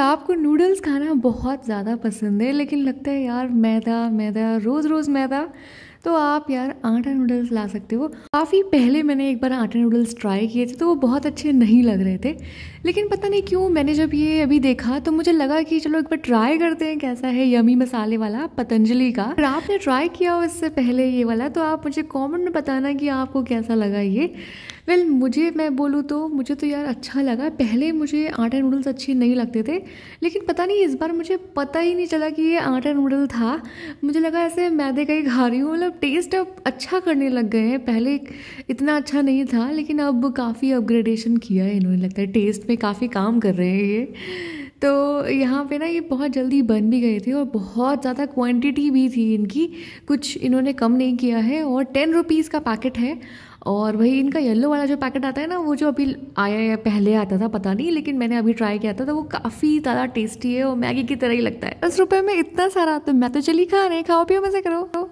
आपको नूडल्स खाना बहुत ज़्यादा पसंद है लेकिन लगता है यार मैदा मैदा रोज़ रोज़ मैदा तो आप यार आटा नूडल्स ला सकते हो काफ़ी पहले मैंने एक बार आटा नूडल्स ट्राई किए थे तो वो बहुत अच्छे नहीं लग रहे थे लेकिन पता नहीं क्यों मैंने जब ये अभी देखा तो मुझे लगा कि चलो एक बार ट्राई करते हैं कैसा है यमी मसाले वाला पतंजलि का अगर आपने ट्राई किया हो इससे पहले ये वाला तो आप मुझे कॉमेंट में बताना कि आपको कैसा लगा ये वेल well, मुझे मैं बोलूँ तो मुझे तो यार अच्छा लगा पहले मुझे आटा नूडल्स अच्छे नहीं लगते थे लेकिन पता नहीं इस बार मुझे पता ही नहीं चला कि ये आटा नूडल था मुझे लगा ऐसे मैदे का ही खा रही हूँ मतलब मतलब टेस्ट अब अच्छा करने लग गए हैं पहले इतना अच्छा नहीं था लेकिन अब काफ़ी अपग्रेडेशन किया है इन्होंने लगता है टेस्ट में काफ़ी काम कर रहे हैं ये तो यहाँ पे ना ये बहुत जल्दी बन भी गए थे और बहुत ज़्यादा क्वांटिटी भी थी इनकी कुछ इन्होंने कम नहीं किया है और टेन रुपीज़ का पैकेट है और वही इनका येलो वाला जो पैकेट आता है ना वो जो अभी आया या पहले आता था पता नहीं लेकिन मैंने अभी ट्राई किया था तो वो काफ़ी ज़्यादा टेस्टी है और मैगी की तरह ही लगता है दस रुपये में इतना सारा तो मैं तो चली खा रहे खाओ पियो मज़े करो